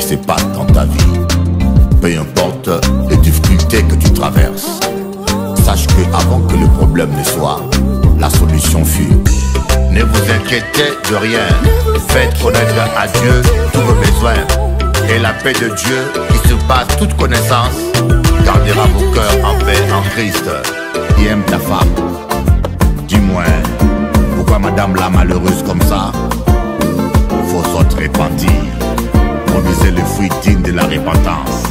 sais pas dans ta vie. Peu importe les difficultés que tu traverses, sache que avant que le problème ne soit, la solution fut. Ne vous inquiétez de rien, faites connaître à Dieu tous vos besoins. Et la paix de Dieu qui surpasse toute connaissance gardera vos cœurs en paix en Christ qui aime ta femme. Du moins, pourquoi madame la malheureuse comme ça Faut autres repentir le fruit de la repentance.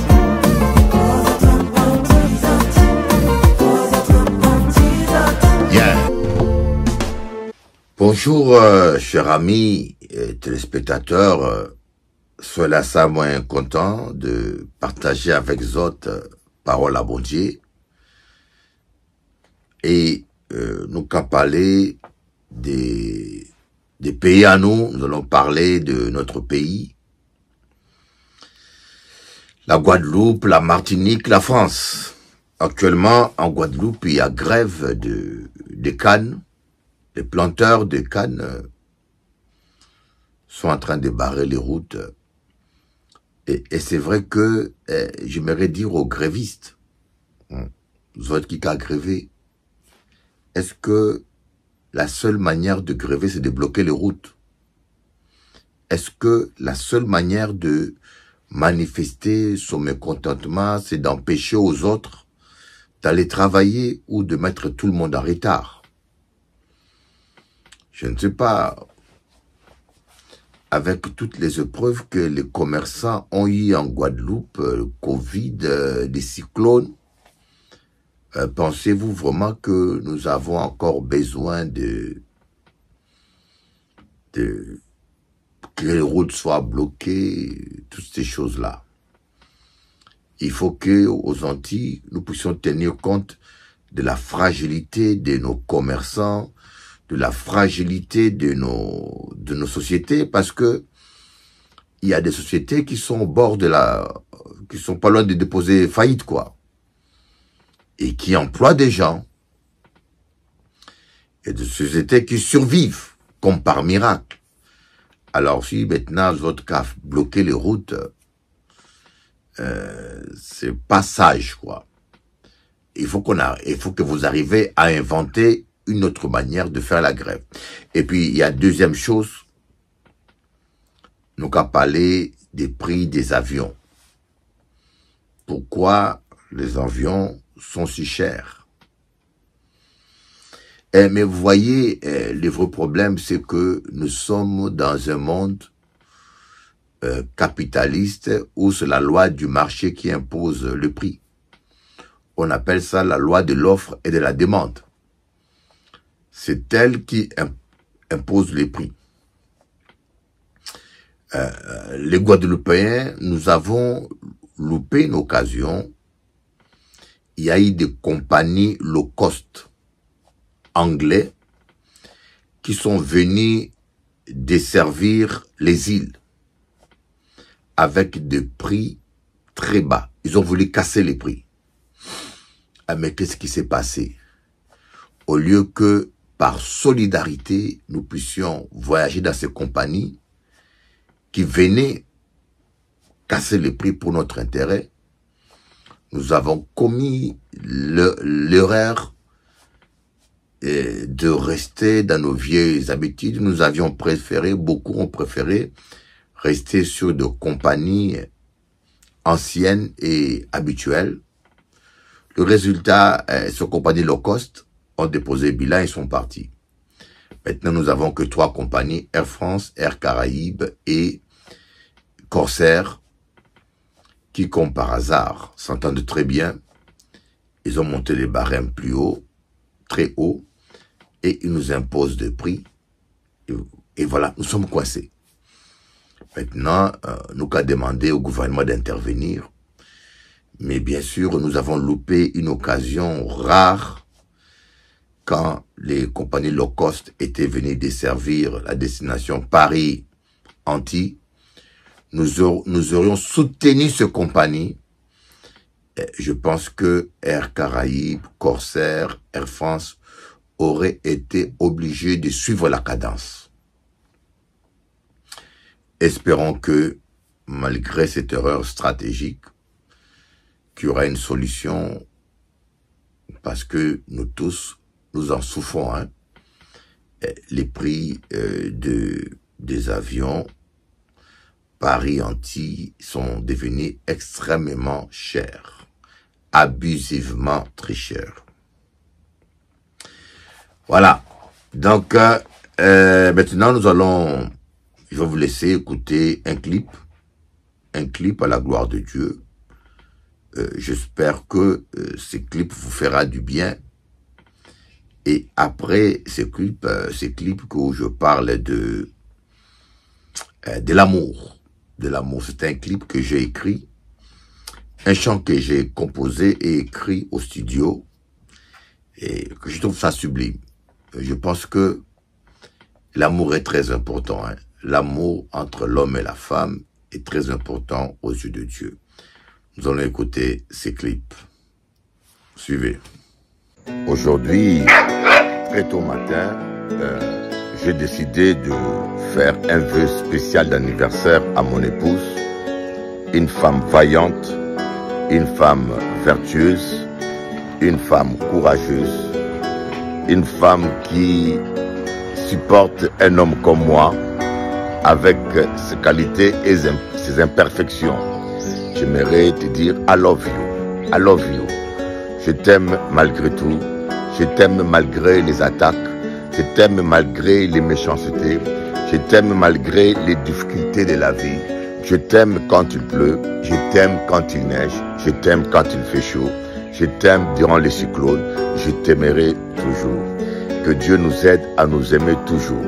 Bonjour, euh, chers amis et téléspectateurs. Euh, soyez ça moins hein, content de partager avec vous autres euh, paroles à bon Et nous qu'à parler des, des pays à nous, nous allons parler de notre pays, la Guadeloupe, la Martinique, la France. Actuellement, en Guadeloupe, il y a grève de, cannes. Les planteurs de cannes euh, sont en train de barrer les routes. Et, c'est vrai que eh, j'aimerais dire aux grévistes, vous hum, autres qui qu'à gréver, est-ce que la seule manière de gréver, c'est de bloquer les routes Est-ce que la seule manière de manifester son mécontentement, c'est d'empêcher aux autres d'aller travailler ou de mettre tout le monde en retard. Je ne sais pas, avec toutes les épreuves que les commerçants ont eues en Guadeloupe, euh, Covid, euh, des cyclones, euh, pensez-vous vraiment que nous avons encore besoin de, de que les routes soient bloquées, toutes ces choses-là. Il faut que aux Antilles, nous puissions tenir compte de la fragilité de nos commerçants, de la fragilité de nos de nos sociétés, parce que il y a des sociétés qui sont au bord de la, qui sont pas loin de déposer faillite quoi, et qui emploient des gens, et des sociétés qui survivent comme par miracle. Alors si maintenant caf bloquait les routes, euh, c'est pas sage, quoi. Il faut qu'on a, il faut que vous arrivez à inventer une autre manière de faire la grève. Et puis, il y a deuxième chose, nous qu'à parler des prix des avions. Pourquoi les avions sont si chers? Eh, mais vous voyez, eh, le vrai problème, c'est que nous sommes dans un monde euh, capitaliste où c'est la loi du marché qui impose le prix. On appelle ça la loi de l'offre et de la demande. C'est elle qui impose les prix. Euh, euh, les Guadeloupéens, nous avons loupé une occasion. Il y a eu des compagnies low cost anglais qui sont venus desservir les îles avec des prix très bas. Ils ont voulu casser les prix. Ah, mais qu'est-ce qui s'est passé Au lieu que par solidarité, nous puissions voyager dans ces compagnies qui venaient casser les prix pour notre intérêt, nous avons commis l'erreur de rester dans nos vieilles habitudes. Nous avions préféré, beaucoup ont préféré rester sur de compagnies anciennes et habituelles. Le résultat, ces compagnies low cost ont déposé bilan et sont partis. Maintenant, nous avons que trois compagnies, Air France, Air Caraïbes et Corsair, qui, comme par hasard, s'entendent très bien. Ils ont monté les barèmes plus haut, très haut et ils nous imposent des prix. Et, voilà, nous sommes coincés. Maintenant, euh, nous avons demandé au gouvernement d'intervenir. Mais bien sûr, nous avons loupé une occasion rare quand les compagnies low cost étaient venues desservir la destination Paris-Antilles. Nous, nous aurions soutenu ces compagnies je pense que Air Caraïbes, Corsair, Air France aurait été obligé de suivre la cadence. Espérons que, malgré cette erreur stratégique, qu'il y aura une solution parce que nous tous, nous en souffrons. Hein. Les prix euh, de, des avions Paris-Antilles sont devenus extrêmement chers, abusivement très chers. Voilà. Donc, euh, euh, maintenant, nous allons... Je vais vous laisser écouter un clip. Un clip à la gloire de Dieu. Euh, j'espère que ce clip vous fera du bien. Et après ce clip, ce clip où je parle de, de l'amour. De l'amour, c'est un clip que j'ai écrit. Un chant que j'ai composé et écrit au studio. Et que je trouve ça sublime je pense que l'amour est très important. Hein. L'amour entre l'homme et la femme est très important aux yeux de Dieu. Nous allons écouter ces clips. Suivez. Aujourd'hui, très tôt matin, euh, j'ai décidé de faire un vœu spécial d'anniversaire à mon épouse, une femme vaillante, une femme vertueuse, une femme courageuse, une femme qui supporte un homme comme moi avec ses qualités et ses imperfections. J'aimerais te dire I love you, I love you. Je t'aime malgré tout, je t'aime malgré les attaques, je t'aime malgré les méchancetés, je t'aime malgré les difficultés de la vie. Je t'aime quand il pleut, je t'aime quand il neige, je t'aime quand il fait chaud, je t'aime durant les cyclones, je t'aimerai toujours. Que Dieu nous aide à nous aimer toujours.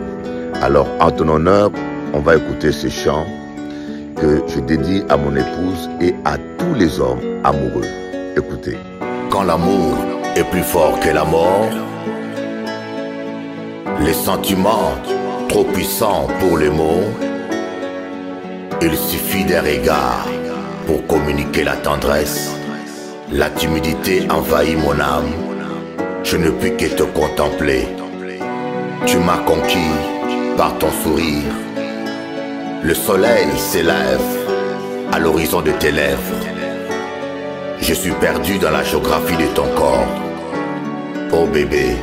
Alors en ton honneur, on va écouter ce chant que je dédie à mon épouse et à tous les hommes amoureux. Écoutez. Quand l'amour est plus fort que la mort, les sentiments trop puissants pour les mots, il suffit d'un regard pour communiquer la tendresse. La timidité envahit mon âme. Je ne puis que te contempler. Tu m'as conquis par ton sourire. Le soleil s'élève à l'horizon de tes lèvres. Je suis perdu dans la géographie de ton corps. Oh bébé,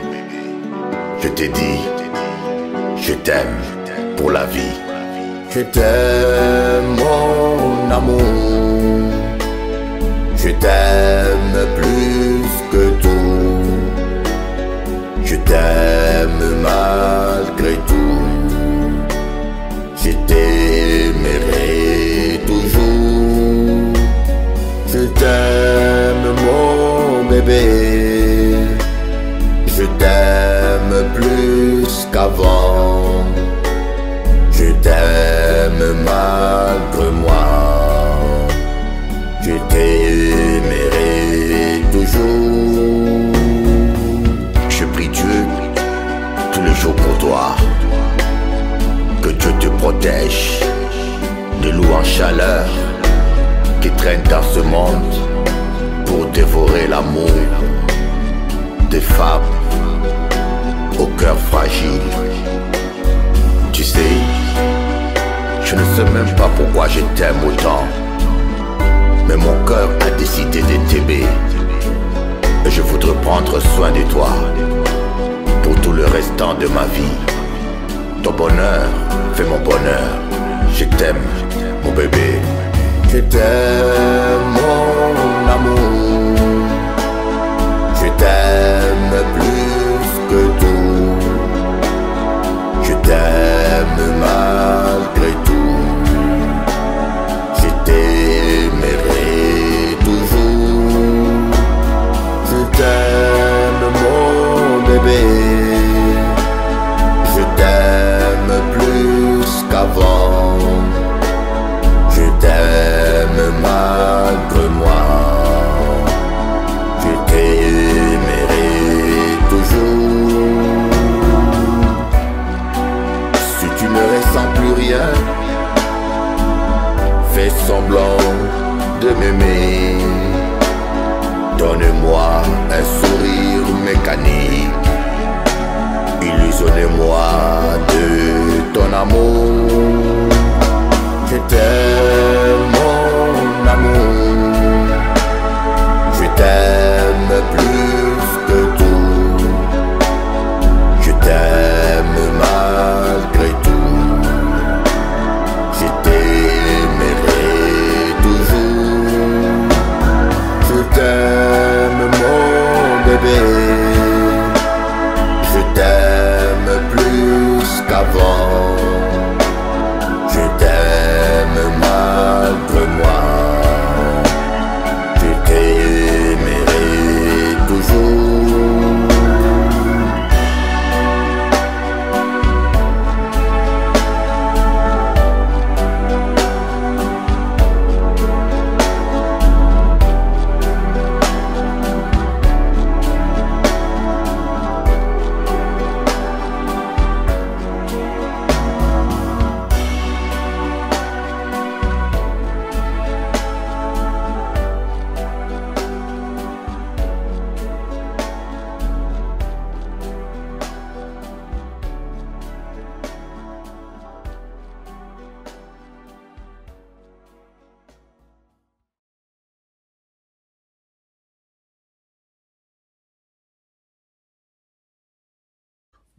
je t'ai dit, je t'aime pour la vie. Je t'aime, mon amour. Je t'aime plus que tout. Je t'aime malgré tout. Je t'aimerai toujours. Je t'aime. Des de loups en chaleur qui traînent dans ce monde pour dévorer l'amour des femmes au cœur fragile. Tu sais, je ne sais même pas pourquoi je t'aime autant, mais mon cœur a décidé de t'aimer et je voudrais prendre soin de toi pour tout le restant de ma vie. Ton bonheur fais mon bonheur. Je t'aime, mon bébé. Je t'aime, mon amour. Je t'aime plus que tout. Je t'aime malgré tout. Je t'aimerai toujours. Je t'aime, mon bébé. donnez moi de ton amour t'aime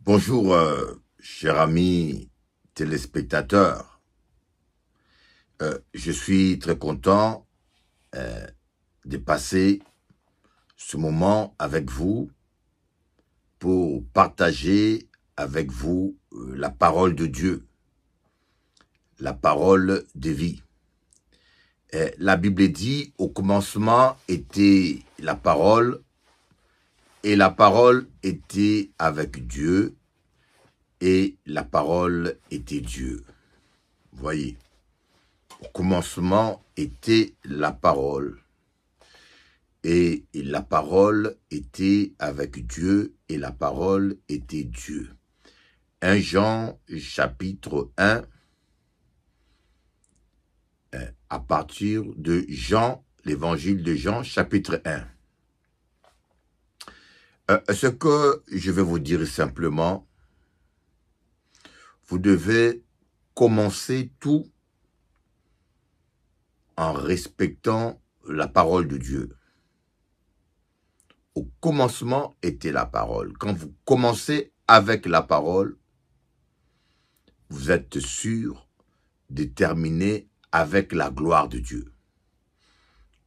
Bonjour, euh, chers amis téléspectateurs. Euh, je suis très content euh, de passer ce moment avec vous pour partager avec vous la parole de Dieu, la parole de vie. la Bible dit, au commencement était la parole, et la parole était avec Dieu, et la parole était Dieu. Voyez, au commencement était la parole, et la parole était avec Dieu, et la parole était Dieu. 1 Jean chapitre 1, euh, à partir de Jean, l'évangile de Jean chapitre 1. Euh, ce que je vais vous dire simplement, vous devez commencer tout en respectant la parole de Dieu. Au commencement était la parole. Quand vous commencez avec la parole, vous êtes sûr de terminer avec la gloire de Dieu.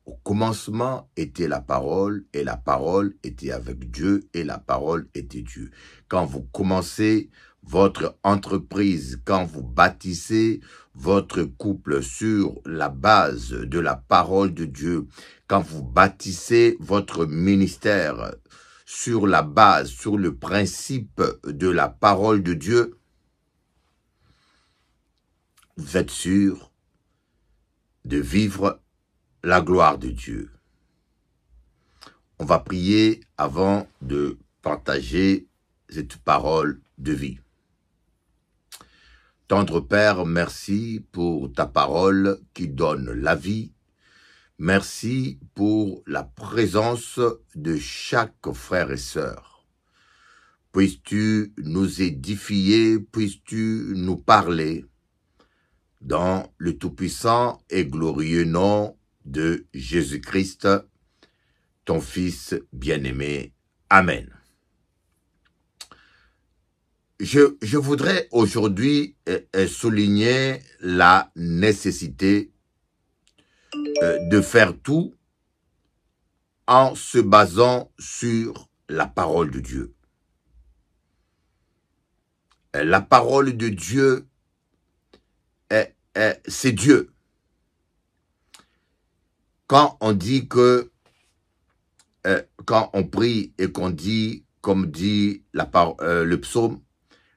Au commencement était la parole, et la parole était avec Dieu, et la parole était Dieu. Quand vous commencez votre entreprise, quand vous bâtissez votre couple sur la base de la parole de Dieu, quand vous bâtissez votre ministère sur la base, sur le principe de la parole de Dieu, vous êtes sûr de vivre la gloire de Dieu. On va prier avant de partager cette parole de vie. Tendre Père, merci pour ta parole qui donne la vie. Merci pour la présence de chaque frère et sœur. Puisses-tu nous édifier, puisses-tu nous parler dans le tout-puissant et glorieux nom de Jésus-Christ, ton Fils bien-aimé. Amen. Je, voudrais aujourd'hui euh, euh, souligner la nécessité euh, de faire tout en se basant sur la parole de Dieu. La parole de Dieu, c'est Dieu quand on dit que, euh, quand on prie et qu'on dit, comme dit la, euh, le psaume,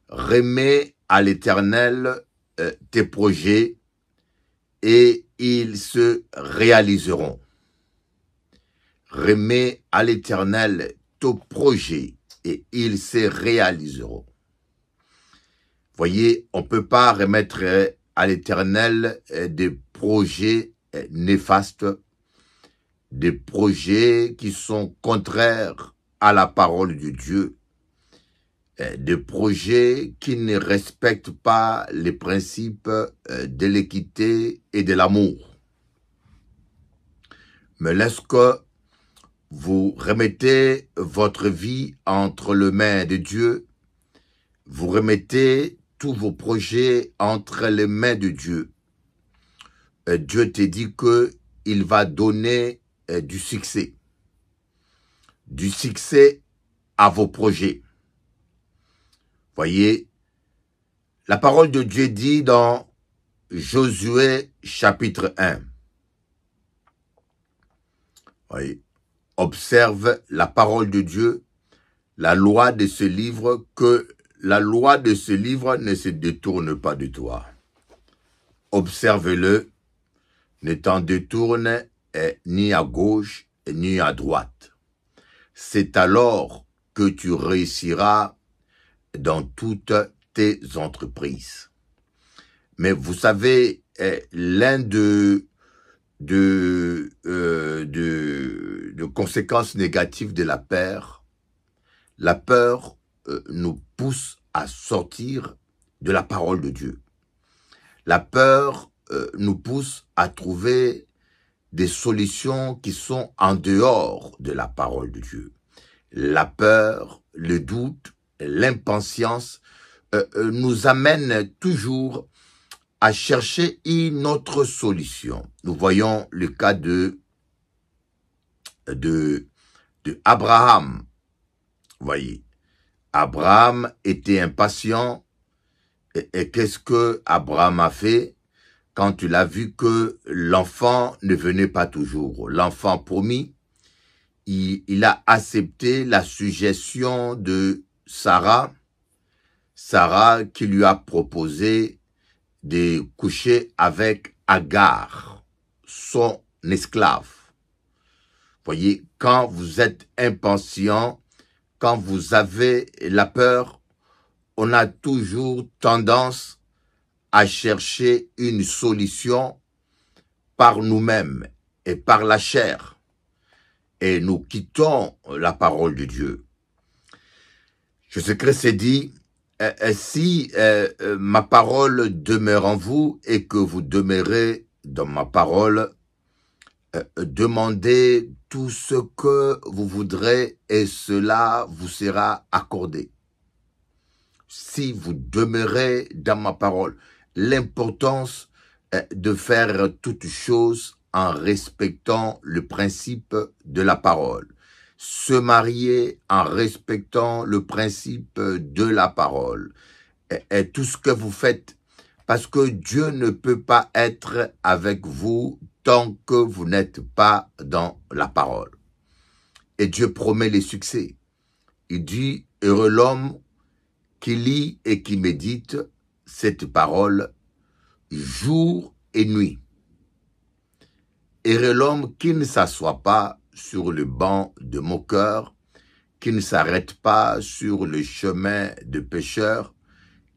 remets à l'éternel euh, tes projets et ils se réaliseront. Remets à l'éternel tes projets et ils se réaliseront. Voyez, on ne peut pas remettre à l'éternel des projets néfastes des projets qui sont contraires à la parole de Dieu, euh, des projets qui ne respectent pas les principes euh, de l'équité et de l'amour. Mais lorsque vous remettez votre vie entre les mains de Dieu, vous remettez tous vos projets entre les mains de Dieu. Euh, Dieu te dit que il va donner euh, du succès. Du succès à vos projets. Voyez, la parole de Dieu dit dans Josué chapitre 1. observe la parole de Dieu, la loi de ce livre, que la loi de ce livre ne se détourne pas de toi. Observe-le, ne t'en détourne ni à gauche ni à droite. C'est alors que tu réussiras dans toutes tes entreprises. Mais vous savez, eh, l'un de, euh, de, de, conséquences négatives de la peur, la peur euh, nous pousse à sortir de la parole de Dieu. La peur euh, nous pousse à trouver des solutions qui sont en dehors de la parole de Dieu. La peur, le doute, l'impatience euh, euh, nous amènent toujours à chercher une autre solution. Nous voyons le cas de de, de Abraham. voyez, Abraham était impatient. Et, et qu'est-ce que Abraham a fait quand il a vu que l'enfant ne venait pas toujours, l'enfant promis, il, a accepté la suggestion de Sarah, Sarah qui lui a proposé de coucher avec Agar, son esclave. Voyez, quand vous êtes impatient, quand vous avez la peur, on a toujours tendance à chercher une solution par nous-mêmes et par la chair. Et nous quittons la parole de Dieu. Jésus-Christ c'est dit, euh, euh, si euh, ma parole demeure en vous et que vous demeurez dans ma parole, demandez tout ce que vous voudrez et cela vous sera accordé. Si vous demeurez dans ma parole, l'importance euh, de faire toutes choses en respectant le principe de la parole. Se marier en respectant le principe de la parole. Et, tout ce que vous faites, parce que Dieu ne peut pas être avec vous tant que vous n'êtes pas dans la parole. Et Dieu promet les succès. Il dit, heureux l'homme qui lit et qui médite cette parole jour et nuit. Et l'homme qui ne s'assoit pas sur le banc de cœur, qui ne s'arrête pas sur le chemin de pécheurs,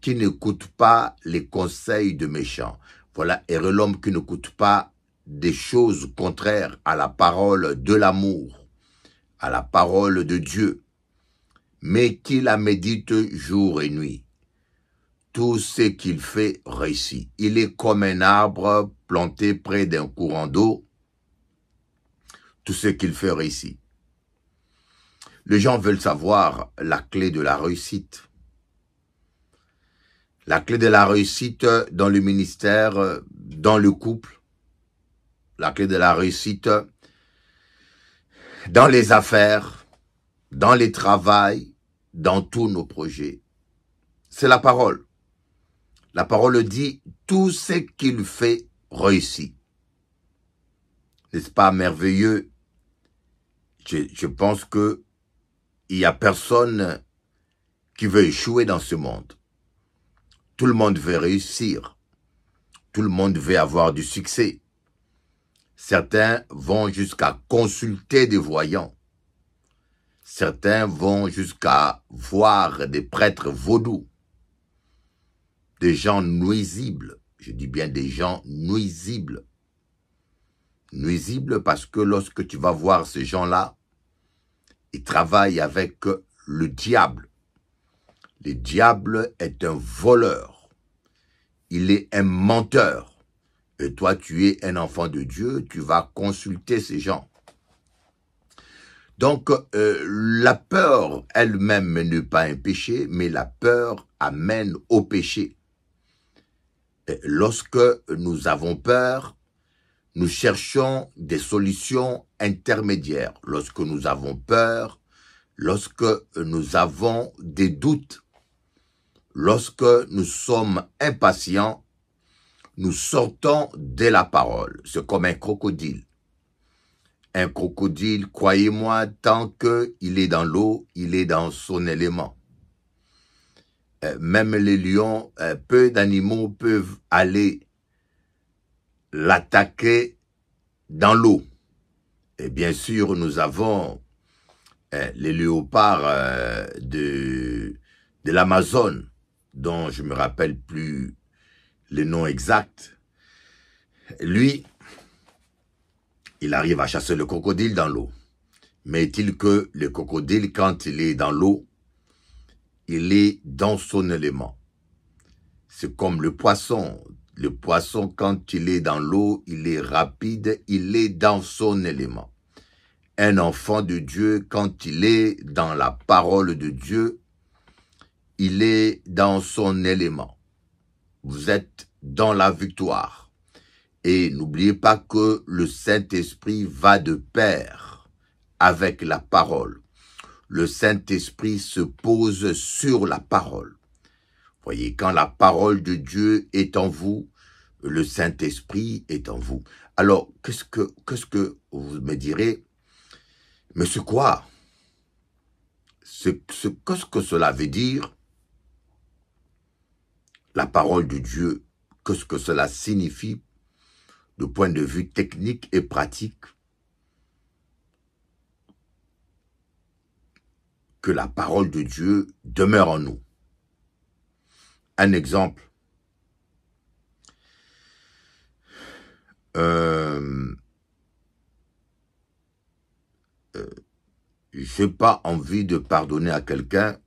qui n'écoute pas les conseils de méchants. Voilà, et l'homme qui n'écoute pas des choses contraires à la parole de l'amour, à la parole de Dieu, mais qui la médite jour et nuit tout ce qu'il fait réussit. Il est comme un arbre planté près d'un courant d'eau. Tout ce qu'il fait réussit. Les gens veulent savoir la clé de la réussite. La clé de la réussite dans le ministère, dans le couple. La clé de la réussite dans les affaires, dans les travails, dans tous nos projets. C'est la parole. La parole dit, tout ce qu'il fait réussit. N'est-ce pas merveilleux? Je, pense que il y a personne qui veut échouer dans ce monde. Tout le monde veut réussir. Tout le monde veut avoir du succès. Certains vont jusqu'à consulter des voyants. Certains vont jusqu'à voir des prêtres vaudous des gens nuisibles. Je dis bien des gens nuisibles. Nuisibles parce que lorsque tu vas voir ces gens-là, ils travaillent avec le diable. Le diable est un voleur. Il est un menteur. Et toi, tu es un enfant de Dieu, tu vas consulter ces gens. Donc, euh, la peur elle-même n'est pas un péché, mais la peur amène au péché lorsque nous avons peur, nous cherchons des solutions intermédiaires. Lorsque nous avons peur, lorsque nous avons des doutes, lorsque nous sommes impatients, nous sortons de la parole. C'est comme un crocodile. Un crocodile, croyez-moi, tant qu'il est dans l'eau, il est dans son élément. Euh, même les lions, euh, peu d'animaux peuvent aller l'attaquer dans l'eau. Et bien sûr, nous avons euh, les léopards de, de l'Amazone, dont je me rappelle plus le nom exact. Lui, il arrive à chasser le crocodile dans l'eau. Mais est-il que le crocodile, quand il est dans l'eau, il est dans son élément. C'est comme le poisson. Le poisson, quand il est dans l'eau, il est rapide, il est dans son élément. Un enfant de Dieu, quand il est dans la parole de Dieu, il est dans son élément. Vous êtes dans la victoire. Et n'oubliez pas que le Saint-Esprit va de pair avec la parole le Saint-Esprit se pose sur la parole. Voyez, quand la parole de Dieu est en vous, le Saint-Esprit est en vous. Alors, qu'est-ce que, qu'est-ce que vous me direz Mais c'est quoi Qu'est-ce que cela veut dire La parole de Dieu, qu'est-ce que cela signifie de point de vue technique et pratique que la parole de Dieu demeure en nous. Un exemple. Euh, euh, Je n'ai pas envie de pardonner à quelqu'un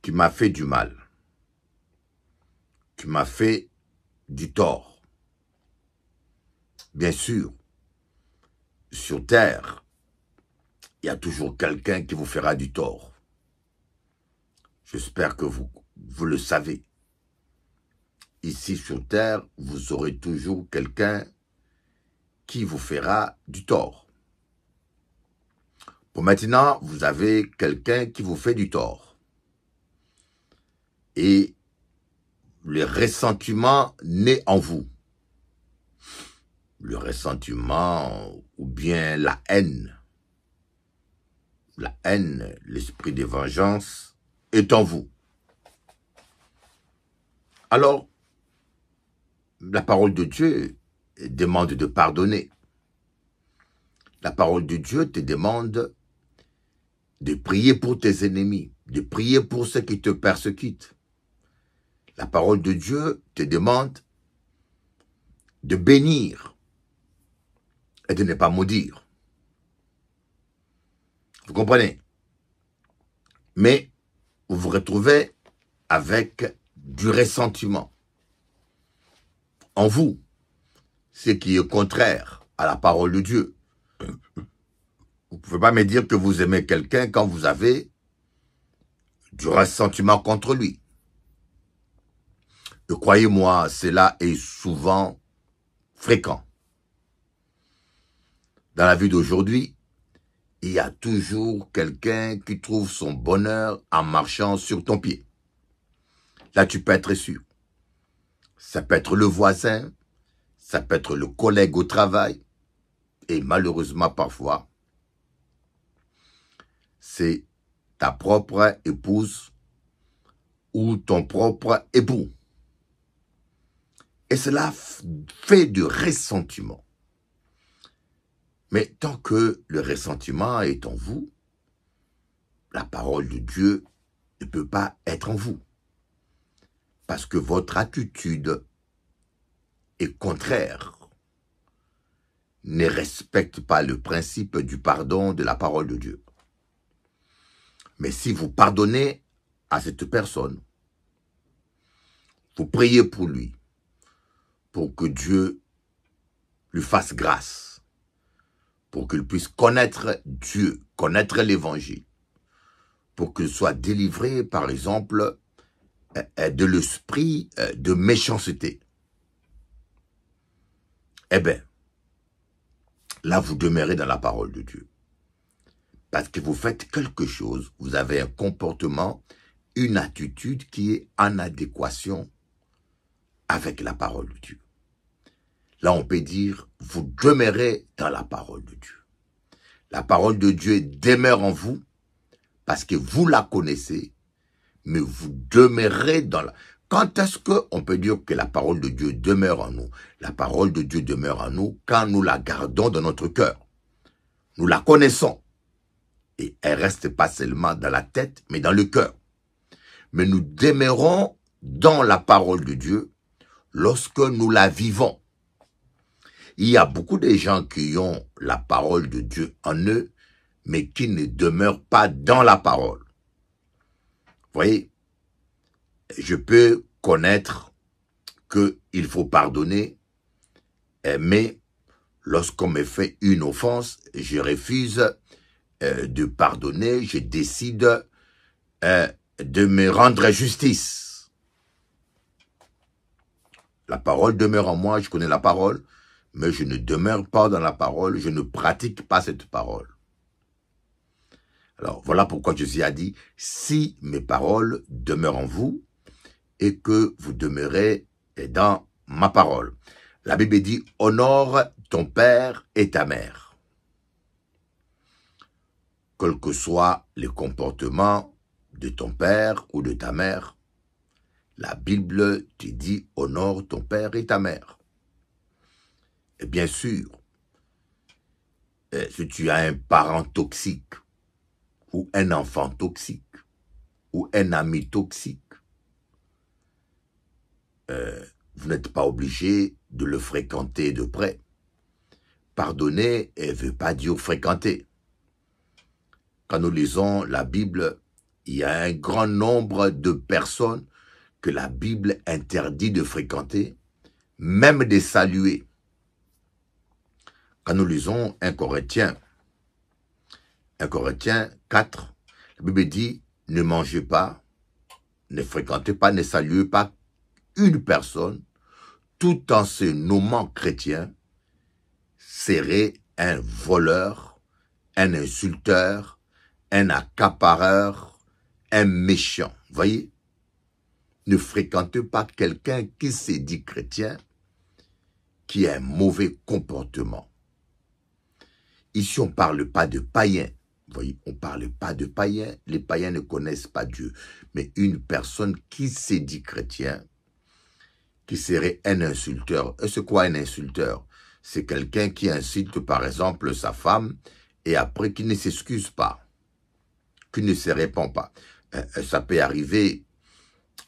qui m'a fait du mal, qui m'a fait du tort. Bien sûr, sur terre, il y a toujours quelqu'un qui vous fera du tort. J'espère que vous, vous le savez. Ici sur Terre, vous aurez toujours quelqu'un qui vous fera du tort. Pour maintenant, vous avez quelqu'un qui vous fait du tort. Et le ressentiment naît en vous. Le ressentiment ou bien la haine la haine, l'esprit de vengeance est en vous. Alors, la parole de Dieu demande de pardonner. La parole de Dieu te demande de prier pour tes ennemis, de prier pour ceux qui te persécutent. La parole de Dieu te demande de bénir et de ne pas maudire. Vous comprenez Mais vous vous retrouvez avec du ressentiment en vous, ce qui est contraire à la parole de Dieu. Vous pouvez pas me dire que vous aimez quelqu'un quand vous avez du ressentiment contre lui. Et croyez-moi, cela est souvent fréquent. Dans la vie d'aujourd'hui, il y a toujours quelqu'un qui trouve son bonheur en marchant sur ton pied. Là, tu peux être sûr. Ça peut être le voisin, ça peut être le collègue au travail, et malheureusement parfois, c'est ta propre épouse ou ton propre époux. Et cela fait du ressentiment. Mais tant que le ressentiment est en vous, la parole de Dieu ne peut pas être en vous. Parce que votre attitude est contraire, ne respecte pas le principe du pardon de la parole de Dieu. Mais si vous pardonnez à cette personne, vous priez pour lui, pour que Dieu lui fasse grâce pour qu'ils puissent connaître Dieu, connaître l'évangile, pour qu'ils soient délivrés, par exemple, euh, euh, de l'esprit euh, de méchanceté. Eh bien, là, vous demeurez dans la parole de Dieu. Parce que vous faites quelque chose, vous avez un comportement, une attitude qui est en adéquation avec la parole de Dieu. Là, on peut dire, vous demeurez dans la parole de Dieu. La parole de Dieu demeure en vous parce que vous la connaissez, mais vous demeurez dans la... Quand est-ce qu'on peut dire que la parole de Dieu demeure en nous La parole de Dieu demeure en nous quand nous la gardons dans notre cœur. Nous la connaissons. Et elle reste pas seulement dans la tête, mais dans le cœur. Mais nous demeurons dans la parole de Dieu lorsque nous la vivons. Il y a beaucoup de gens qui ont la parole de Dieu en eux, mais qui ne demeurent pas dans la parole. Vous voyez, je peux connaître qu'il faut pardonner, euh, mais lorsqu'on me fait une offense, je refuse euh, de pardonner, je décide euh, de me rendre justice. La parole demeure en moi, je connais la parole, mais je ne demeure pas dans la parole, je ne pratique pas cette parole. Alors voilà pourquoi Jésus a dit, si mes paroles demeurent en vous et que vous demeurez dans ma parole. La Bible dit, honore ton père et ta mère. Quels que soient les comportements de ton père ou de ta mère, la Bible te dit, honore ton père et ta mère bien sûr, euh, si tu as un parent toxique, ou un enfant toxique, ou un ami toxique, euh, vous n'êtes pas obligé de le fréquenter de près. Pardonner ne veut pas dire fréquenter. Quand nous lisons la Bible, il y a un grand nombre de personnes que la Bible interdit de fréquenter, même de saluer. Quand nous lisons un Corétien, un Corétien 4, la Bible dit, ne mangez pas, ne fréquentez pas, ne saluez pas une personne, tout en se nommant chrétien, serait un voleur, un insulteur, un accapareur, un méchant. Voyez Ne fréquentez pas quelqu'un qui se dit chrétien, qui a un mauvais comportement. Ici, on ne parle pas de païens. Vous voyez, on ne parle pas de païens. Les païens ne connaissent pas Dieu. Mais une personne qui s'est dit chrétien, qui serait un insulteur. Et c'est quoi un insulteur C'est quelqu'un qui incite, par exemple, sa femme et après qui ne s'excuse pas, qui ne se répand pas. Euh, euh, ça peut arriver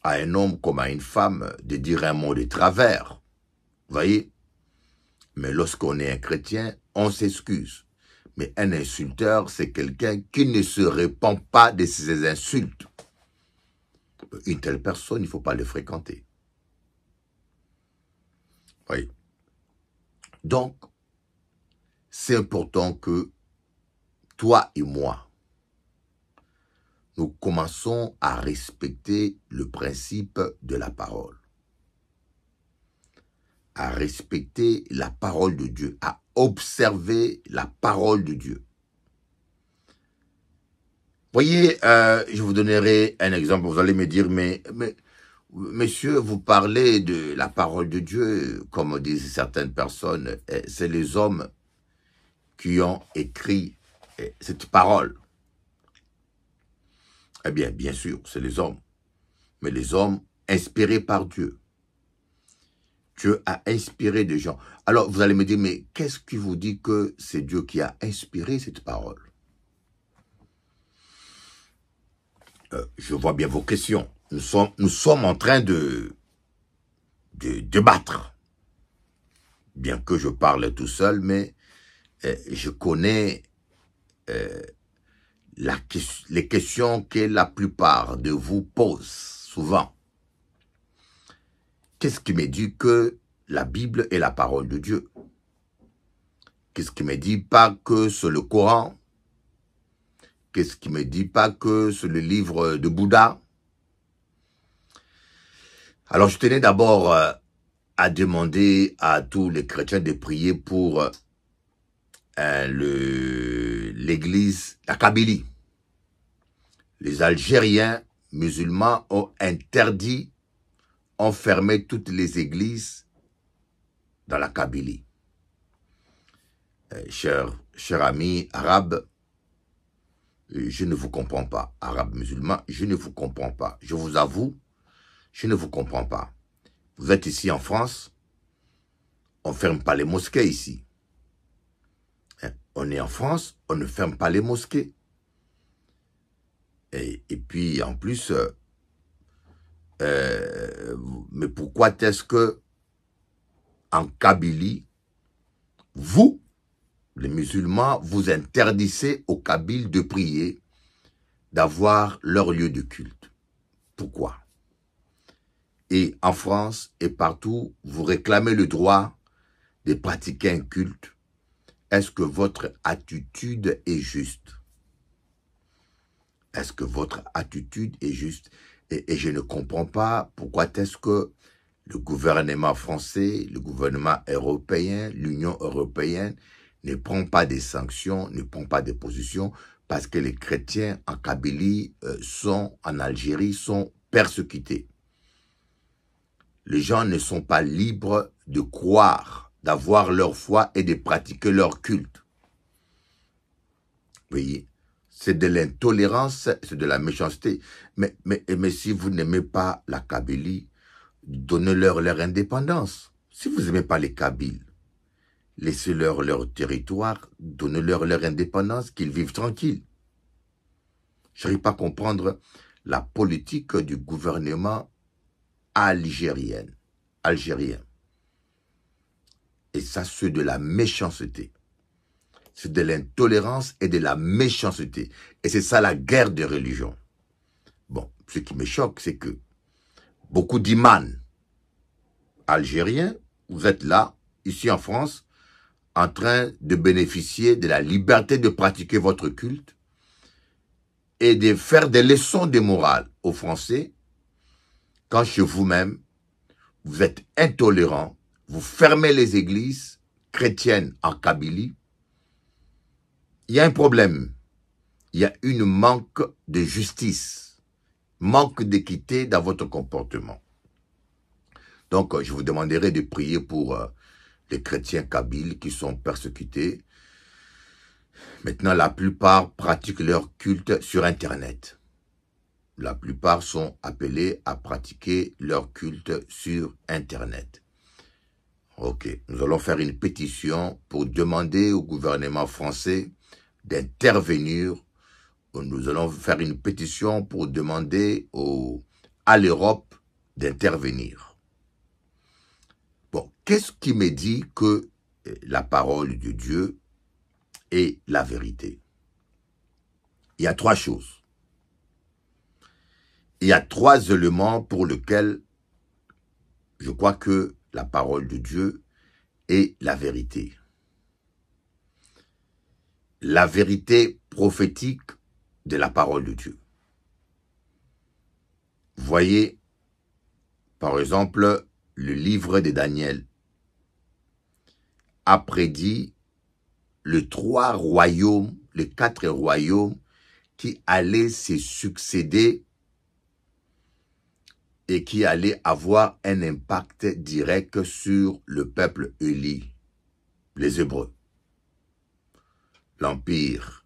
à un homme comme à une femme de dire un mot de travers. Vous voyez Mais lorsqu'on est un chrétien, on s'excuse. Mais un insulteur, c'est quelqu'un qui ne se répand pas de ses insultes. Une telle personne, il ne faut pas le fréquenter. Oui. Donc, c'est important que toi et moi, nous commençons à respecter le principe de la parole, à respecter la parole de Dieu, à observer la parole de Dieu. Voyez, euh, je vous donnerai un exemple. Vous allez me dire, mais, mais Monsieur, vous parlez de la parole de Dieu, comme disent certaines personnes, c'est les hommes qui ont écrit eh, cette parole. Eh bien, bien sûr, c'est les hommes, mais les hommes inspirés par Dieu. Dieu a inspiré des gens. Alors, vous allez me dire, mais qu'est-ce qui vous dit que c'est Dieu qui a inspiré cette parole euh, Je vois bien vos questions. Nous sommes, en train de, débattre. Bien que je parle tout seul, mais euh, je connais euh, les questions que la plupart de vous posent souvent. Qu'est-ce qui me dit que la Bible est la parole de Dieu Qu'est-ce qui me dit pas que c'est le Coran Qu'est-ce qui me dit pas que c'est le livre de Bouddha Alors je tenais d'abord euh, à demander à tous les chrétiens de prier pour euh, hein, l'église, la Kabylie. Les Algériens musulmans ont interdit on toutes les églises dans la Kabylie. Euh, cher, cher ami arabe, euh, je ne vous comprends pas. Arabe musulman, je ne vous comprends pas. Je vous avoue, je ne vous comprends pas. Vous êtes ici en France, on ne ferme pas les mosquées ici. Hein, on est en France, on ne ferme pas les mosquées. Et, et puis, en plus, euh, euh, mais pourquoi est-ce que en Kabylie, vous, les musulmans, vous interdissez aux Kabyles de prier, d'avoir leur lieu de culte Pourquoi Et en France et partout, vous réclamez le droit de pratiquer un culte. Est-ce que votre attitude est juste Est-ce que votre attitude est juste et, je ne comprends pas pourquoi est-ce que le gouvernement français, le gouvernement européen, l'Union européenne ne prend pas des sanctions, ne prend pas des positions parce que les chrétiens en Kabylie euh, sont, en Algérie, sont persécutés. Les gens ne sont pas libres de croire, d'avoir leur foi et de pratiquer leur culte. Vous voyez c'est de l'intolérance, c'est de la méchanceté. Mais, mais, si vous n'aimez pas la Kabylie, donnez-leur leur indépendance. Si vous n'aimez pas les Kabyles, laissez-leur leur territoire, donnez-leur leur indépendance, qu'ils vivent tranquilles. Je n'arrive pas à comprendre la politique du gouvernement algérien. algérien. Et ça, c'est de la méchanceté c'est de l'intolérance et de la méchanceté. Et c'est ça la guerre de religions. Bon, ce qui me choque, c'est que beaucoup d'imams algériens, vous êtes là, ici en France, en train de bénéficier de la liberté de pratiquer votre culte et de faire des leçons de morale aux Français, quand chez vous-même, vous êtes intolérant, vous fermez les églises chrétiennes en Kabylie, il y a un problème. Il y a une manque de justice, manque d'équité dans votre comportement. Donc, euh, je vous demanderai de prier pour euh, les chrétiens kabyles qui sont persécutés. Maintenant, la plupart pratiquent leur culte sur Internet. La plupart sont appelés à pratiquer leur culte sur Internet. Ok, nous allons faire une pétition pour demander au gouvernement français d'intervenir. Nous allons faire une pétition pour demander à l'Europe d'intervenir. Bon, qu'est-ce qui me dit que eh, la parole de Dieu est la vérité Il y a trois choses. Il y a trois éléments pour lesquels je crois que la parole de Dieu est la vérité la vérité prophétique de la parole de Dieu. Voyez, par exemple, le livre de Daniel a prédit les trois royaumes, les quatre royaumes qui allaient se succéder et qui allaient avoir un impact direct sur le peuple Élie, les Hébreux l'Empire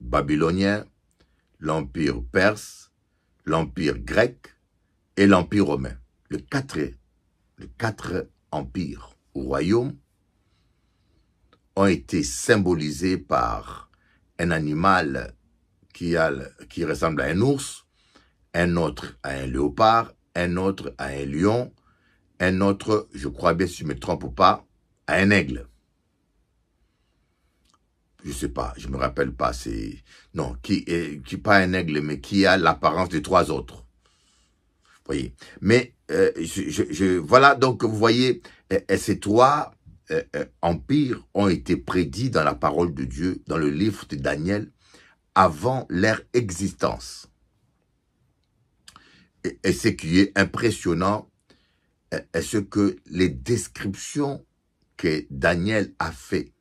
babylonien, l'Empire perse, l'Empire grec et l'Empire romain. Le quatre, les quatre empires ou royaumes ont été symbolisés par un animal qui, a, qui ressemble à un ours, un autre à un léopard, un autre à un lion, un autre, je crois bien si je me trompe ou pas, à un aigle je sais pas, je me rappelle pas, c'est, non, qui est, qui pas un aigle, mais qui a l'apparence des trois autres. Vous voyez. Mais, euh, je, voilà, donc, vous voyez, ces trois euh, euh, empires ont été prédits dans la parole de Dieu, dans le livre de Daniel, avant leur existence. Et, ce qui est impressionnant, est ce que les descriptions que Daniel a fait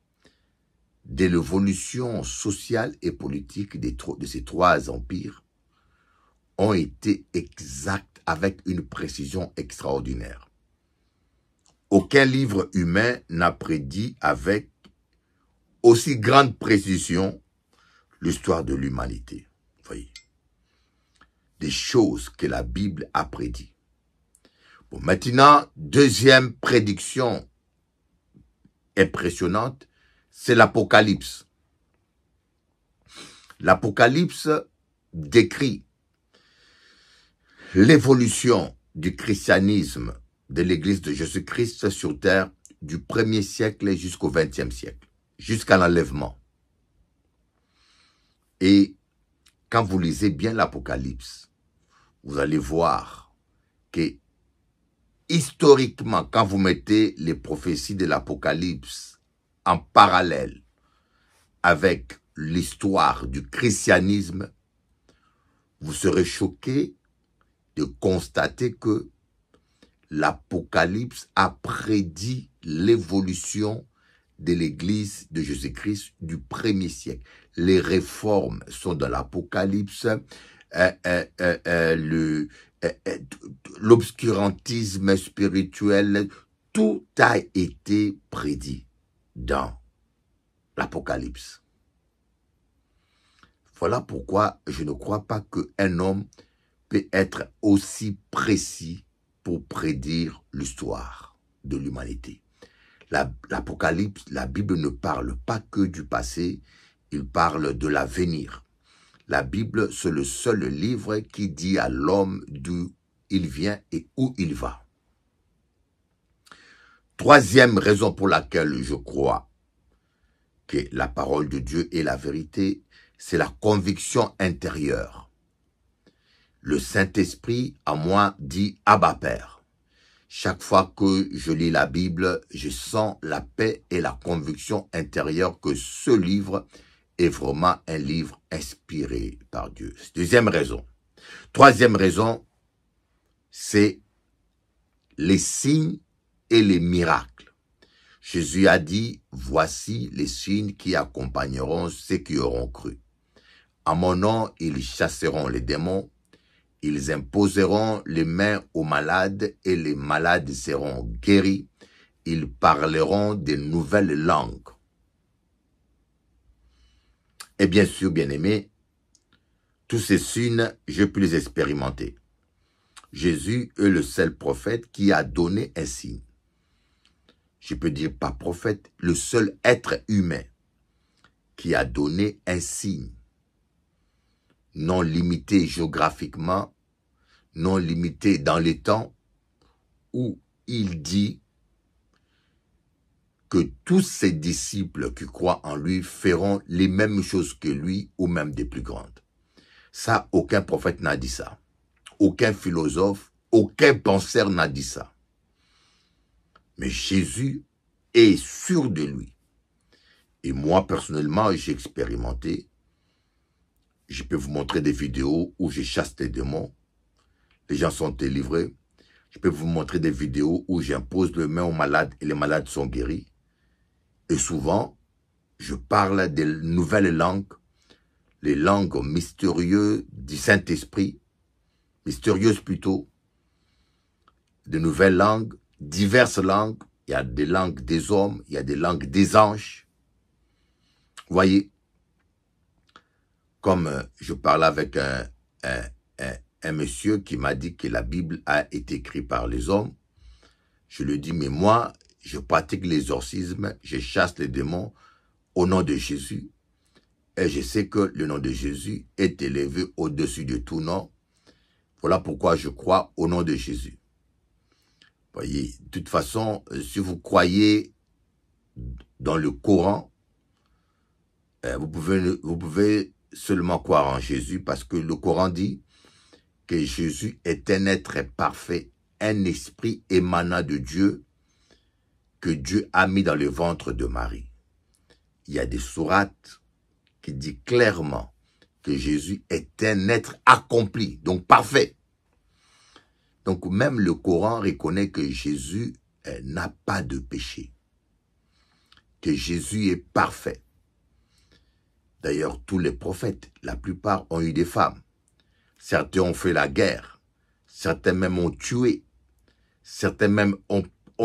de l'évolution sociale et politique de ces trois empires ont été exactes avec une précision extraordinaire. Aucun livre humain n'a prédit avec aussi grande précision l'histoire de l'humanité. Voyez. Des choses que la Bible a prédit. Bon, maintenant, deuxième prédiction impressionnante, c'est l'Apocalypse. L'Apocalypse décrit l'évolution du christianisme de l'Église de Jésus-Christ sur terre du 1er siècle jusqu'au 20e siècle, jusqu'à l'enlèvement. Et quand vous lisez bien l'Apocalypse, vous allez voir que historiquement, quand vous mettez les prophéties de l'Apocalypse en parallèle avec l'histoire du christianisme, vous serez choqué de constater que l'Apocalypse a prédit l'évolution de l'Église de Jésus-Christ du premier siècle. Les réformes sont dans l'Apocalypse. Euh, euh, euh, l'obscurantisme spirituel, tout a été prédit dans l'Apocalypse. Voilà pourquoi je ne crois pas qu'un homme peut être aussi précis pour prédire l'histoire de l'humanité. L'Apocalypse, la, Bible ne parle pas que du passé, il parle de l'avenir. La Bible, c'est le seul livre qui dit à l'homme d'où il vient et où il va. Troisième raison pour laquelle je crois que la parole de Dieu est la vérité, c'est la conviction intérieure. Le Saint-Esprit à moi dit Abba Père. Chaque fois que je lis la Bible, je sens la paix et la conviction intérieure que ce livre est vraiment un livre inspiré par Dieu. Deuxième raison. Troisième raison, c'est les signes et les miracles. Jésus a dit, voici les signes qui accompagneront ceux qui auront cru. En mon nom, ils chasseront les démons, ils imposeront les mains aux malades et les malades seront guéris, ils parleront de nouvelles langues. Et bien sûr, bien aimé, tous ces signes, je puis les expérimenter. Jésus est le seul prophète qui a donné un signe je peux dire pas prophète, le seul être humain qui a donné un signe, non limité géographiquement, non limité dans les temps, où il dit que tous ses disciples qui croient en lui feront les mêmes choses que lui ou même des plus grandes. Ça, aucun prophète n'a dit ça. Aucun philosophe, aucun penseur n'a dit ça. Mais Jésus est sûr de lui. Et moi, personnellement, j'ai expérimenté. Je peux vous montrer des vidéos où j'ai chasse des démons. Les gens sont délivrés. Je peux vous montrer des vidéos où j'impose les mains aux malades et les malades sont guéris. Et souvent, je parle des nouvelles langues, les langues mystérieuses du Saint-Esprit, mystérieuses plutôt, de nouvelles langues diverses langues. Il y a des langues des hommes, il y a des langues des anges. Vous voyez, comme euh, je parlais avec un, un, un, un monsieur qui m'a dit que la Bible a été écrite par les hommes, je lui dis, mais moi, je pratique l'exorcisme, je chasse les démons au nom de Jésus. Et je sais que le nom de Jésus est élevé au-dessus de tout nom. Voilà pourquoi je crois au nom de Jésus. Voyez, de toute façon, euh, si vous croyez dans le Coran, euh, vous pouvez, vous pouvez seulement croire en Jésus parce que le Coran dit que Jésus est un être parfait, un esprit émanant de Dieu que Dieu a mis dans le ventre de Marie. Il y a des sourates qui disent clairement que Jésus est un être accompli, donc parfait. Donc même le Coran reconnaît que Jésus euh, n'a pas de péché, que Jésus est parfait. D'ailleurs, tous les prophètes, la plupart ont eu des femmes. Certains ont fait la guerre, certains même ont tué, certains même ont,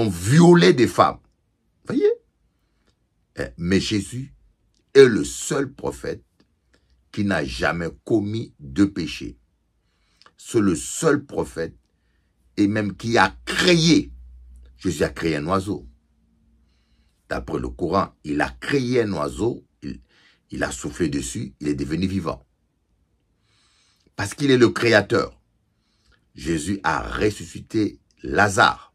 violé des femmes. Voyez euh, Mais Jésus est le seul prophète qui n'a jamais commis de péché. C'est le seul prophète et même qui a créé. Jésus a créé un oiseau. D'après le Coran, il a créé un oiseau, il, a soufflé dessus, il est devenu vivant. Parce qu'il est le créateur. Jésus a ressuscité Lazare.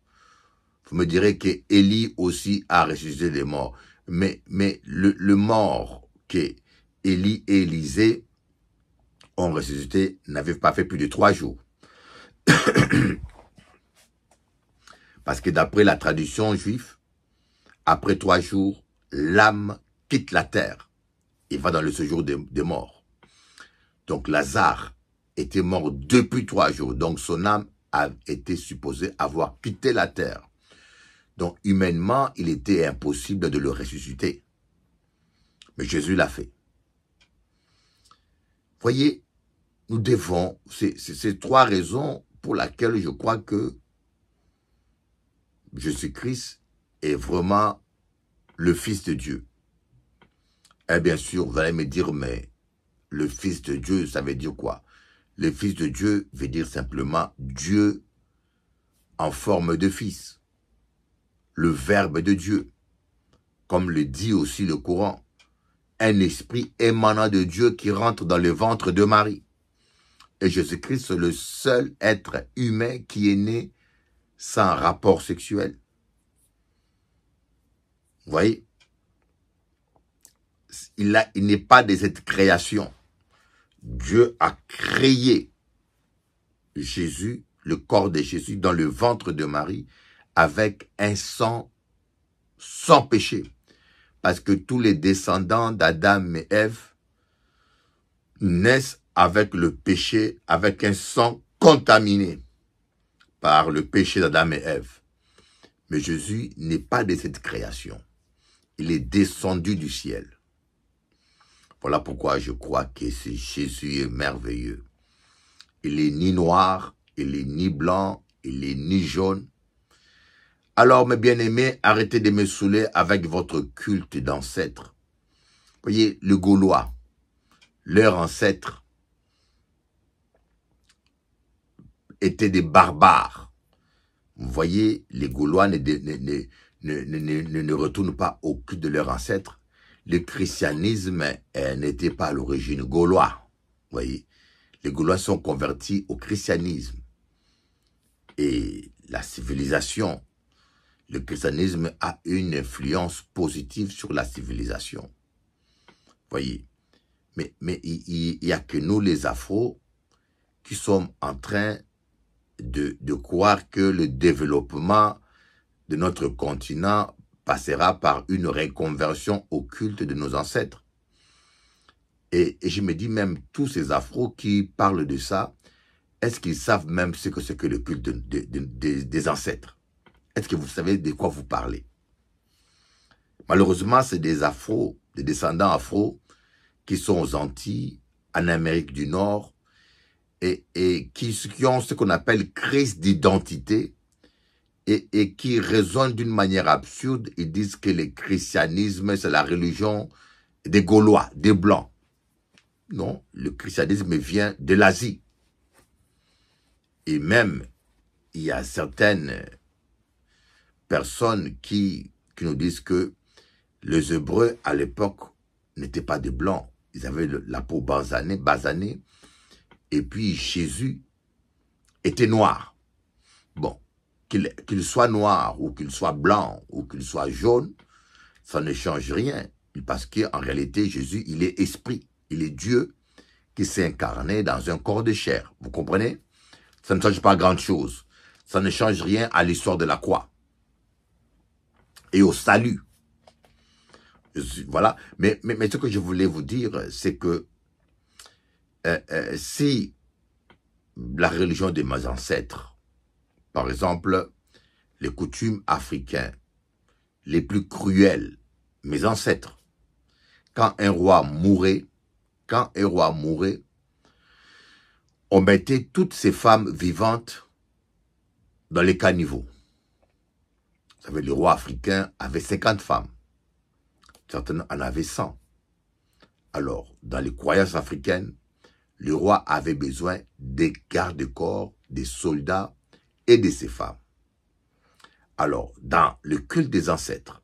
Vous me direz que Élie aussi a ressuscité des morts. Mais, le, mort que Élie et Élisée ont ressuscité n'avait pas fait plus de trois jours. Parce que d'après la tradition juive, après trois jours, l'âme quitte la terre et va dans le séjour des, morts. Donc Lazare était mort depuis trois jours, donc son âme a été supposée avoir quitté la terre. Donc humainement, il était impossible de le ressusciter. Mais Jésus l'a fait. Voyez, nous devons, c'est trois raisons pour lesquelles je crois que Jésus-Christ est vraiment le Fils de Dieu. Et eh bien sûr, vous allez me dire, mais le Fils de Dieu, ça veut dire quoi Le Fils de Dieu veut dire simplement Dieu en forme de Fils, le Verbe de Dieu, comme le dit aussi le Coran, un esprit émanant de Dieu qui rentre dans le ventre de Marie. Et Jésus-Christ, le seul être humain qui est né sans rapport sexuel. Vous voyez Il, il n'est pas de cette création. Dieu a créé Jésus, le corps de Jésus, dans le ventre de Marie, avec un sang sans péché. Parce que tous les descendants d'Adam et Ève naissent avec le péché, avec un sang contaminé par le péché d'Adam et Ève. Mais Jésus n'est pas de cette création. Il est descendu du ciel. Voilà pourquoi je crois que ce Jésus est merveilleux. Il est ni noir, il est ni blanc, il est ni jaune. Alors, mes bien-aimés, arrêtez de me saouler avec votre culte d'ancêtre. Voyez, le Gaulois, leur ancêtre, étaient des barbares. Vous voyez, les Gaulois ne, retournent pas au cul de leurs ancêtres. Le christianisme eh, n'était pas à l'origine gaulois. Vous voyez, les Gaulois sont convertis au christianisme. Et la civilisation, le christianisme a une influence positive sur la civilisation. Vous voyez, mais, mais il n'y a que nous les Afro qui sommes en train de, croire que le développement de notre continent passera par une réconversion au culte de nos ancêtres. Et, je me dis même, tous ces afros qui parlent de ça, est-ce qu'ils savent même ce que c'est que le culte des ancêtres Est-ce que vous savez de quoi vous parlez Malheureusement, c'est des afros, des descendants afros, qui sont aux Antilles, en Amérique du Nord, et, qui, qui ont ce qu'on appelle crise d'identité et, qui raisonnent d'une manière absurde. Ils disent que le christianisme, c'est la religion des Gaulois, des Blancs. Non, le christianisme vient de l'Asie. Et même, il y a certaines personnes qui, nous disent que les Hébreux, à l'époque, n'étaient pas des Blancs. Ils avaient la peau basanée, basanée et puis Jésus était noir. Bon, qu'il soit noir ou qu'il soit blanc ou qu'il soit jaune, ça ne change rien. Parce qu'en réalité, Jésus, il est esprit, il est Dieu qui s'est incarné dans un corps de chair. Vous comprenez Ça ne change pas grand-chose. Ça ne change rien à l'histoire de la croix et au salut. Voilà. mais, mais ce que je voulais vous dire, c'est que euh, euh, si la religion de mes ancêtres, par exemple, les coutumes africaines les plus cruelles, mes ancêtres, quand un roi mourait, quand un roi mourait, on mettait toutes ces femmes vivantes dans les caniveaux. Vous savez, les rois africains avaient 50 femmes. Certaines en avaient 100. Alors, dans les croyances africaines, le roi avait besoin des gardes-corps, des soldats et de ses femmes. Alors, dans le culte des ancêtres,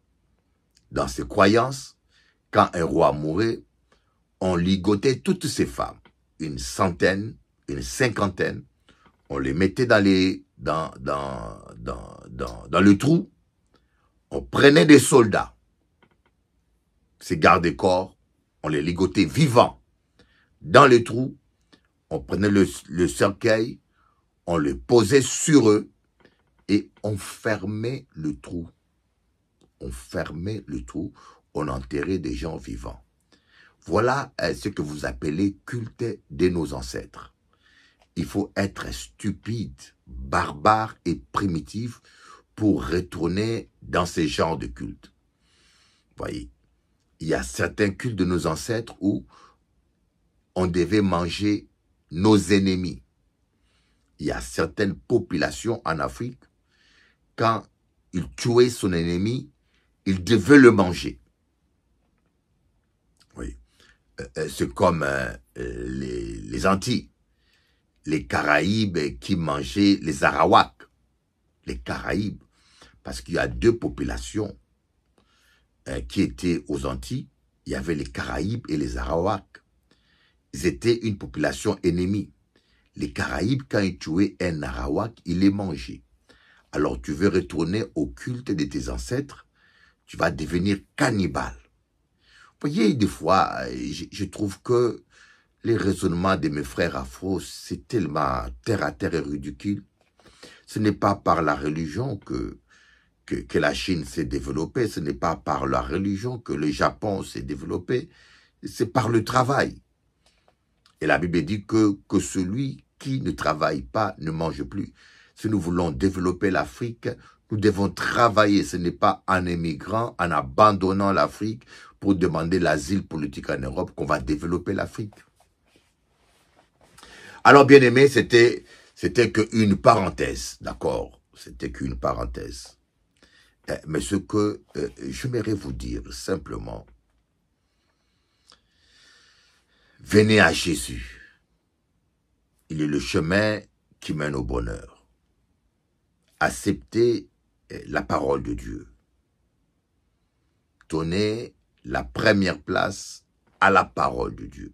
dans ses croyances, quand un roi mourait, on ligotait toutes ses femmes, une centaine, une cinquantaine, on les mettait dans, dans, dans, dans, dans, dans le trou, on prenait des soldats, ces gardes-corps, on les ligotait vivants dans le trou on prenait le, cercueil, on le posait sur eux et on fermait le trou. On fermait le trou, on enterrait des gens vivants. Voilà euh, ce que vous appelez culte de nos ancêtres. Il faut être stupide, barbare et primitif pour retourner dans ces genres de culte. Voyez, il y a certains cultes de nos ancêtres où on devait manger nos ennemis. Il y a certaines populations en Afrique, quand ils tuait son ennemi, ils devaient le manger. Oui. Euh, euh, c'est comme euh, les, les Antilles, les Caraïbes qui mangeaient les Arawaks, les Caraïbes, parce qu'il y a deux populations qui étaient aux Antilles, il y avait les Caraïbes et les Arawaks. Ils étaient une population ennemie. Les Caraïbes, quand ils tuaient un arawak ils les mangeaient. Alors tu veux retourner au culte de tes ancêtres, tu vas devenir cannibale. Vous voyez, des fois, je, trouve que les raisonnements de mes frères afro, c'est tellement terre à terre et ridicule. Ce n'est pas par la religion que, que, que la Chine s'est développée, ce n'est pas par la religion que le Japon s'est développé, c'est par le travail. Et la Bible dit que, celui qui ne travaille pas ne mange plus. Si nous voulons développer l'Afrique, nous devons travailler. Ce n'est pas en émigrant, en abandonnant l'Afrique pour demander l'asile politique en Europe qu'on va développer l'Afrique. Alors, bien aimé, c'était, c'était qu'une parenthèse, d'accord? C'était qu'une parenthèse. Eh, mais ce que euh, j'aimerais vous dire simplement, Venez à Jésus. Il est le chemin qui mène au bonheur. Acceptez eh, la parole de Dieu. Donnez la première place à la parole de Dieu.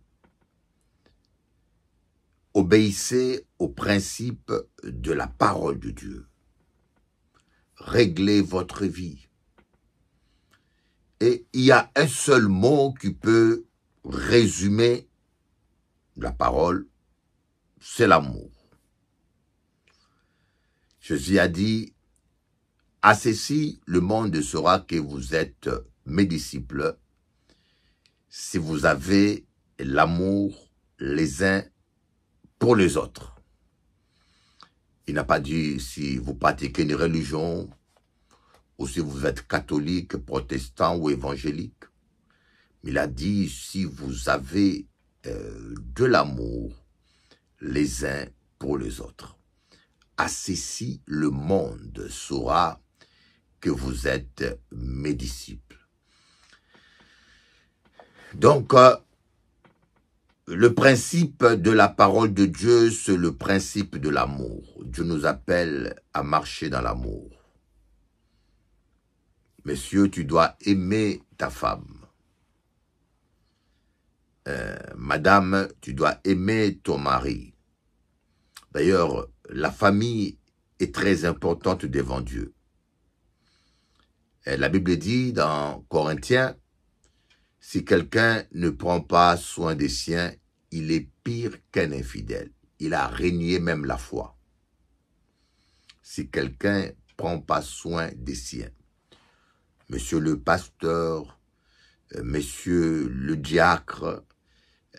Obéissez au principe de la parole de Dieu. Réglez votre vie. Et il y a un seul mot qui peut résumer la parole, c'est l'amour. Jésus a dit, à ceci, le monde saura que vous êtes mes disciples si vous avez l'amour les uns pour les autres. Il n'a pas dit si vous pratiquez une religion ou si vous êtes catholique, protestant ou évangélique. Il a dit si vous avez euh, de l'amour les uns pour les autres. À ceci, le monde saura que vous êtes mes disciples. Donc, euh, le principe de la parole de Dieu, c'est le principe de l'amour. Dieu nous appelle à marcher dans l'amour. Monsieur, tu dois aimer ta femme. Euh, madame, tu dois aimer ton mari. D'ailleurs, la famille est très importante devant Dieu. Euh, la Bible dit dans Corinthiens, si quelqu'un ne prend pas soin des siens, il est pire qu'un infidèle. Il a régné même la foi. Si quelqu'un prend pas soin des siens. Monsieur le pasteur, euh, monsieur le diacre,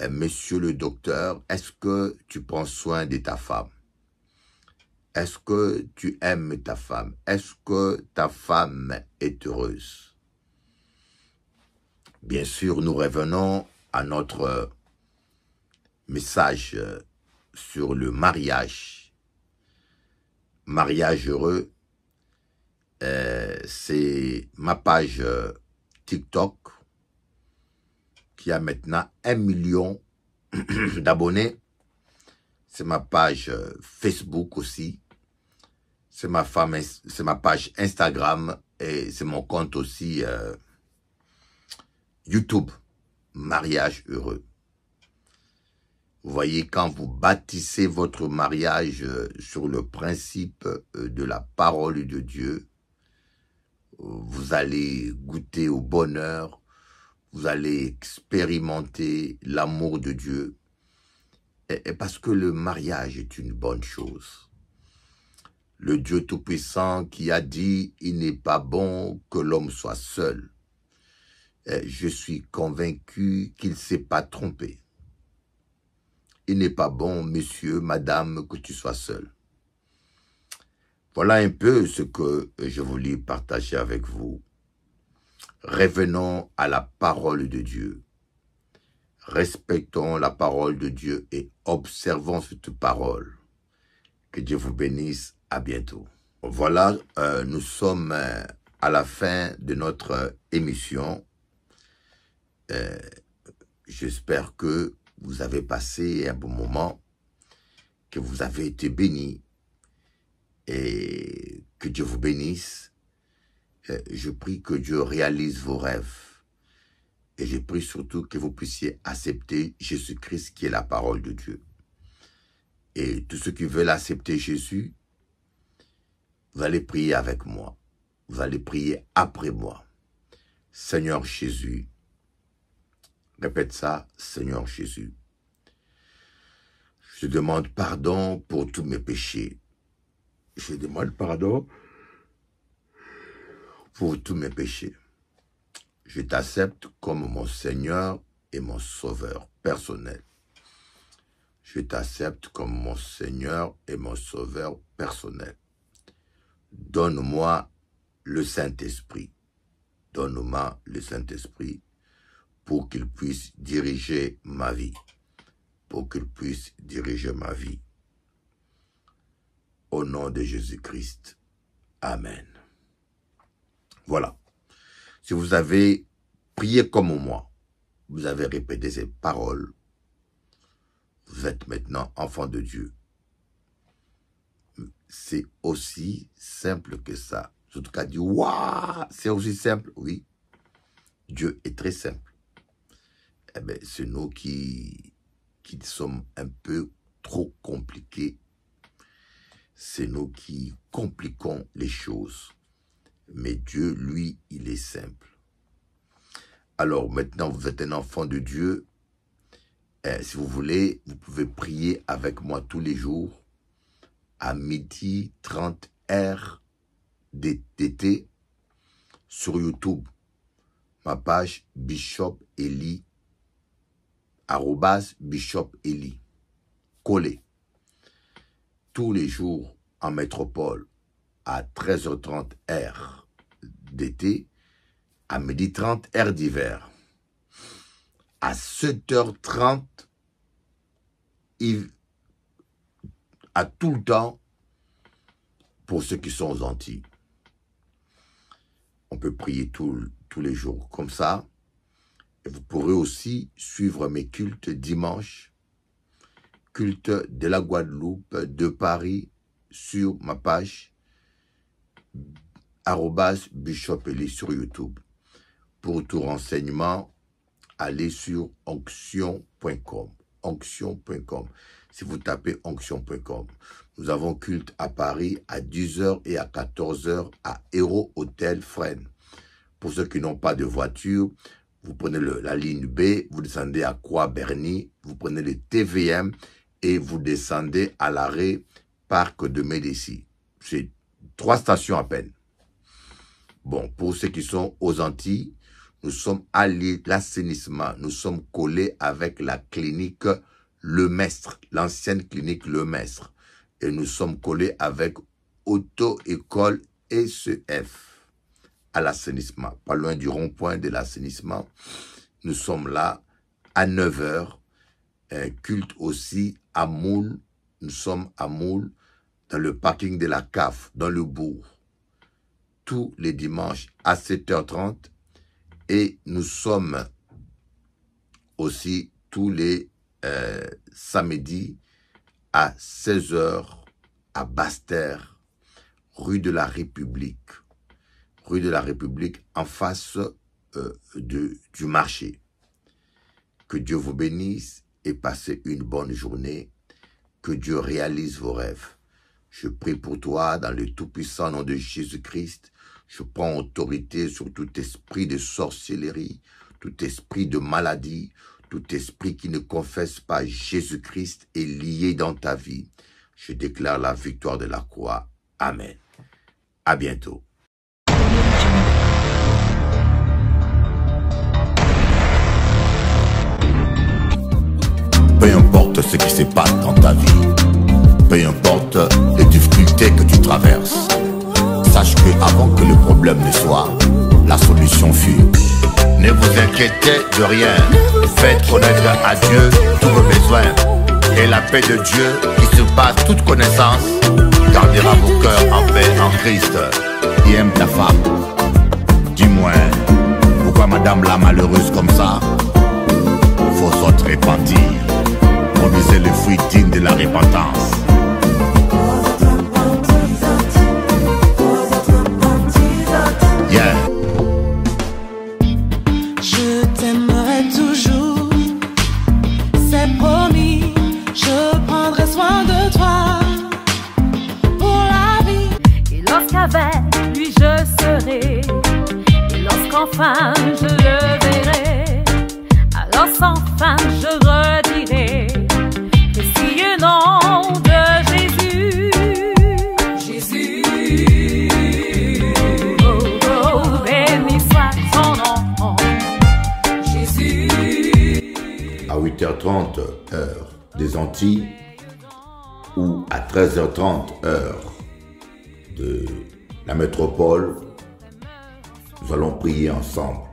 euh, monsieur le docteur, est-ce que tu prends soin de ta femme Est-ce que tu aimes ta femme Est-ce que ta femme est heureuse Bien sûr, nous revenons à notre euh, message euh, sur le mariage. Mariage heureux, c'est ma page TikTok qui a maintenant un million d'abonnés. C'est ma page euh, Facebook aussi. C'est ma, femme, ma page Instagram et c'est mon compte aussi euh, YouTube. Mariage heureux. Vous voyez, quand vous bâtissez votre mariage euh, sur le principe de la parole de Dieu, vous allez goûter au bonheur, vous allez expérimenter l'amour de Dieu. Et, parce que le mariage est une bonne chose. Le Dieu Tout-Puissant qui a dit, il n'est pas bon que l'homme soit seul. je suis convaincu qu'il ne s'est pas trompé. Il n'est pas bon, monsieur, madame, que tu sois seul. Voilà un peu ce que je voulais partager avec vous. Revenons à la parole de Dieu. Respectons la parole de Dieu et observons cette parole. Que Dieu vous bénisse. À bientôt. Voilà, euh, nous sommes euh, à la fin de notre euh, émission. J'espère que vous avez passé un bon moment, que vous avez été bénis et que Dieu vous bénisse euh, je prie que Dieu réalise vos rêves. Et je prie surtout que vous puissiez accepter Jésus-Christ qui est la parole de Dieu. Et tous ceux qui veulent accepter Jésus, vous allez prier avec moi. Vous allez prier après moi. Seigneur Jésus. Répète ça, Seigneur Jésus. Je demande pardon pour tous mes péchés. Je demande pardon pour tous mes péchés. Je t'accepte comme mon Seigneur et mon Sauveur personnel. Je t'accepte comme mon Seigneur et mon Sauveur personnel. Donne-moi le Saint-Esprit. Donne-moi le Saint-Esprit pour qu'il puisse diriger ma vie. Pour qu'il puisse diriger ma vie. Au nom de Jésus-Christ. Amen. Voilà. Si vous avez prié comme moi, vous avez répété ces paroles, vous êtes maintenant enfant de Dieu. C'est aussi simple que ça. En tout cas, dit, waouh, c'est aussi simple. Oui, Dieu est très simple. Eh bien, c'est nous qui, qui sommes un peu trop compliqués. C'est nous qui compliquons les choses. Mais Dieu, lui, il est simple. Alors maintenant, vous êtes un enfant de Dieu. Eh, si vous voulez, vous pouvez prier avec moi tous les jours à midi 30 h d'été sur YouTube. Ma page Bishop Eli, arrobas Bishop Eli, collé. Tous les jours en métropole, à 13h30 heure d'été, à 12h30 heure d'hiver. À 7h30, à tout le temps, pour ceux qui sont aux Antilles. On peut prier tous les jours comme ça. vous pourrez aussi suivre mes cultes dimanche, culte de la Guadeloupe, de Paris, sur ma page Bishop sur YouTube. Pour tout renseignement, allez sur onction.com. Onction.com. Si vous tapez onction.com, nous avons culte à Paris à 10h et à 14h à Hero Hotel Fresnes. Pour ceux qui n'ont pas de voiture, vous prenez la ligne B, vous descendez à croix bernie vous prenez le TVM et vous descendez à l'arrêt Parc de Médicis. C'est Trois stations à peine. Bon, pour ceux qui sont aux Antilles, nous sommes à l'assainissement. Nous sommes collés avec la clinique Le Maître, l'ancienne clinique Le Mestre. Et nous sommes collés avec Auto-École SEF à l'assainissement. Pas loin du rond-point de l'assainissement. Nous sommes là à 9 h euh, culte aussi à Moule. Nous sommes à Moule le parking de la CAF, dans le bourg, tous les dimanches à 7h30. Et nous sommes aussi tous les euh, samedis à 16h à basse rue de la République. Rue de la République, en face euh, du marché. Que Dieu vous bénisse et passez une bonne journée. Que Dieu réalise vos rêves. Je prie pour toi dans le tout-puissant nom de Jésus-Christ. Je prends autorité sur tout esprit de sorcellerie, tout esprit de maladie, tout esprit qui ne confesse pas Jésus-Christ est lié dans ta vie. Je déclare la victoire de la croix. Amen. À bientôt. Peu importe ce qui se passe dans ta vie, peu importe que tu traverses, sache que avant que le problème ne soit, la solution fut. Ne vous inquiétez de rien, faites connaître à Dieu tous vos besoins. Et la paix de Dieu qui surpasse toute connaissance gardera vos cœurs en paix en Christ qui aime ta femme. dis moins, pourquoi madame la malheureuse comme ça Vos autres répandir produisez le fruit digne de la repentance. 13h30 heure de la métropole, nous allons prier ensemble.